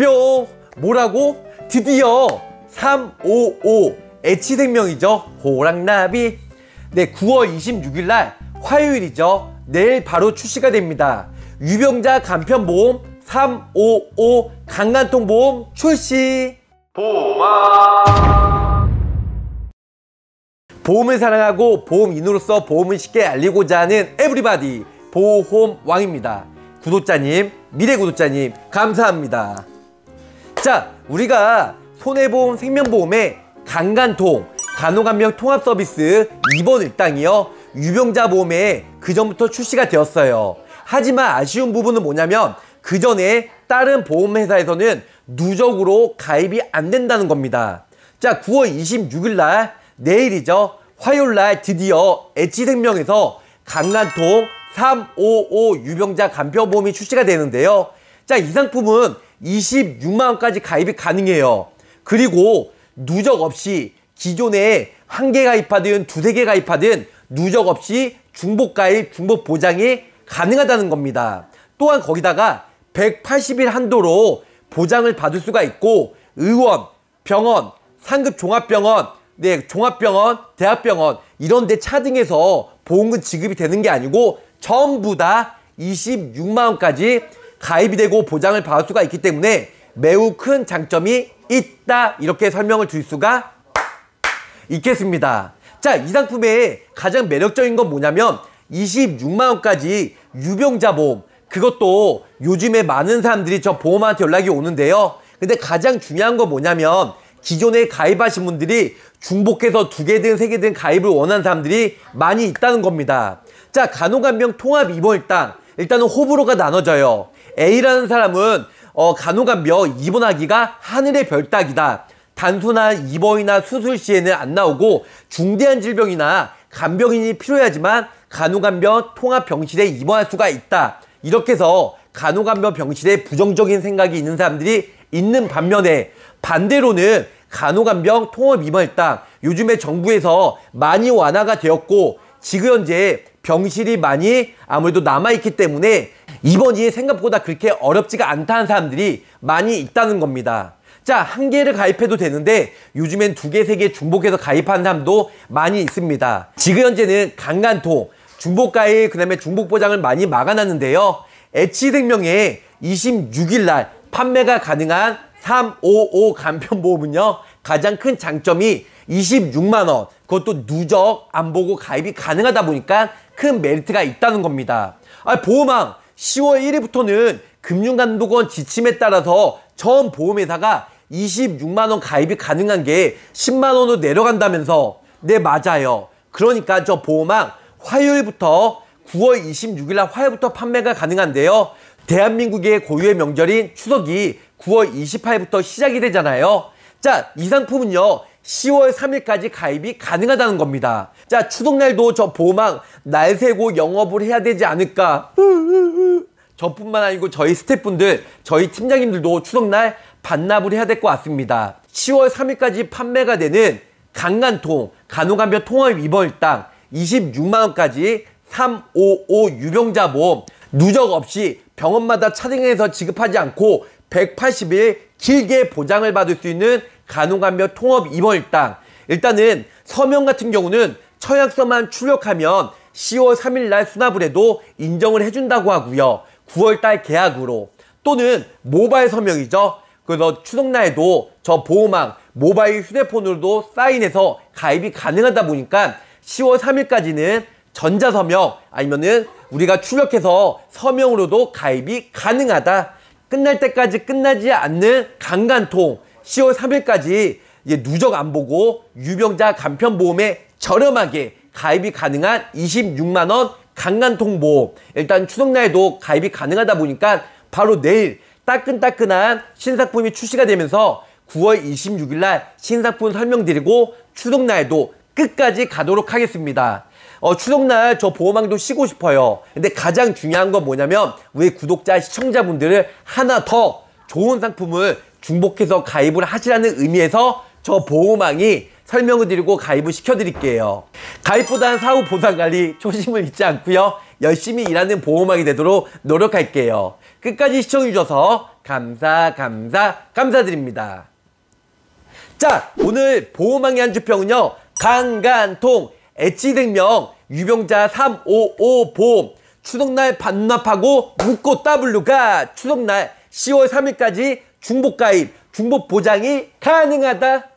뿅! 뭐라고? 드디어 355 애치생명이죠. 호랑나비. 네, 9월 26일 날 화요일이죠. 내일 바로 출시가 됩니다. 유병자 간편보험 355 강간통보험 출시. 보험 보험을 사랑하고 보험인으로서 보험을 쉽게 알리고자 하는 에브리바디 보험왕입니다. 구독자님, 미래 구독자님, 감사합니다. 자, 우리가 손해보험 생명보험의 간간통 간호간병 통합 서비스 2번 일당이요. 유병자 보험에 그전부터 출시가 되었어요. 하지만 아쉬운 부분은 뭐냐면 그전에 다른 보험회사에서는 누적으로 가입이 안 된다는 겁니다. 자, 9월 26일 날 내일이죠. 화요일 날 드디어 엣지생명에서 강간통 355 유병자 간병보험이 출시가 되는데요. 자, 이 상품은 26만 원까지 가입이 가능해요. 그리고 누적 없이 기존에 한 개 가입하든 두세 개 가입하든 누적 없이 중복 가입, 중복 보장이 가능하다는 겁니다. 또한 거기다가 180일 한도로 보장을 받을 수가 있고 의원, 병원, 상급 종합병원, 네, 종합병원, 대학병원 이런 데 차등해서 보험금 지급이 되는 게 아니고 전부 다 26만 원까지 가입이 되고 보장을 받을 수가 있기 때문에 매우 큰 장점이 있다 이렇게 설명을 드릴 수가 있겠습니다 자 이 상품의 가장 매력적인 건 뭐냐면 26만원까지 유병자 보험 그것도 요즘에 많은 사람들이 저 보험한테 연락이 오는데요 근데 가장 중요한 건 뭐냐면 기존에 가입하신 분들이 중복해서 두 개든 세 개든 가입을 원하는 사람들이 많이 있다는 겁니다 자 간호간병 통합 입원일단 일단은 호불호가 나눠져요 A라는 사람은 어, 간호간며 입원하기가 하늘의 별따기다. 단순한 입원이나 수술 시에는 안 나오고 중대한 질병이나 간병인이 필요하지만 간호간병 통합병실에 입원할 수가 있다. 이렇게 해서 간호간병 병실에 부정적인 생각이 있는 사람들이 있는 반면에 반대로는 간호간병 통합 입원했당 요즘에 정부에서 많이 완화가 되었고 지금 현재 병실이 많이 아무래도 남아있기 때문에 이번 이 생각보다 그렇게 어렵지가 않다는 사람들이 많이 있다는 겁니다. 자, 한 개를 가입해도 되는데 요즘엔 두 개, 세 개 중복해서 가입하는 사람도 많이 있습니다. 지금 현재는 강간토, 중복가입, 그 다음에 중복보장을 많이 막아놨는데요. 애치생명에 26일날 판매가 가능한 355 간편보험은요. 가장 큰 장점이 26만원, 그것도 누적, 안 보고 가입이 가능하다 보니까 큰 메리트가 있다는 겁니다. 아, 보험왕, 10월 1일부터는 금융감독원 지침에 따라서 처음 보험회사가 26만원 가입이 가능한 게 10만원으로 내려간다면서 네 맞아요 그러니까 저 보험왕 화요일부터 9월 26일날 화요일부터 판매가 가능한데요 대한민국의 고유의 명절인 추석이 9월 28일부터 시작이 되잖아요 자 이 상품은요 10월 3일까지 가입이 가능하다는 겁니다. 자, 추석날도 저보호막날 새고 영업을 해야 되지 않을까. 저뿐만 아니고 저희 스태프분들, 저희 팀장님들도 추석날 반납을 해야 될 것 같습니다. 10월 3일까지 판매가 되는 강간통, 간호간병 통합 입원일당 26만원까지 355 유병자 보험 누적 없이 병원마다 차등해서 지급하지 않고 180일 길게 보장을 받을 수 있는 간호간묘 통합 입원일당 일단은 서명 같은 경우는 청약서만 출력하면 10월 3일 날 수납을 해도 인정을 해준다고 하고요. 9월 달 계약으로 또는 모바일 서명이죠. 그래서 추석날에도 저 보호망 모바일 휴대폰으로도 사인해서 가입이 가능하다 보니까 10월 3일까지는 전자서명 아니면은 우리가 출력해서 서명으로도 가입이 가능하다. 끝날 때까지 끝나지 않는 강간통 10월 3일까지 누적 안 보고 유병자 간편보험에 저렴하게 가입이 가능한 26만원 강간통보험 일단 추석날에도 가입이 가능하다 보니까 바로 내일 따끈따끈한 신상품이 출시가 되면서 9월 26일날 신상품 설명드리고 추석날도 에 끝까지 가도록 하겠습니다. 어, 추석날 저보험왕도 쉬고 싶어요. 근데 가장 중요한 건 뭐냐면 우리 구독자 시청자분들을 하나 더 좋은 상품을 중복해서 가입을 하시라는 의미에서 저 보호망이 설명을 드리고 가입을 시켜드릴게요. 가입보단 사후 보상관리 초심을 잊지 않고요. 열심히 일하는 보호망이 되도록 노력할게요. 끝까지 시청해주셔서 감사 감사 감사드립니다. 자 오늘 보호망의 한 주평은요. 강간통, 애치생명, 유병자 355 보험, 추석날 반납하고 묶고 W가 추석날 10월 3일까지 중복 가입, 중복 보장이 가능하다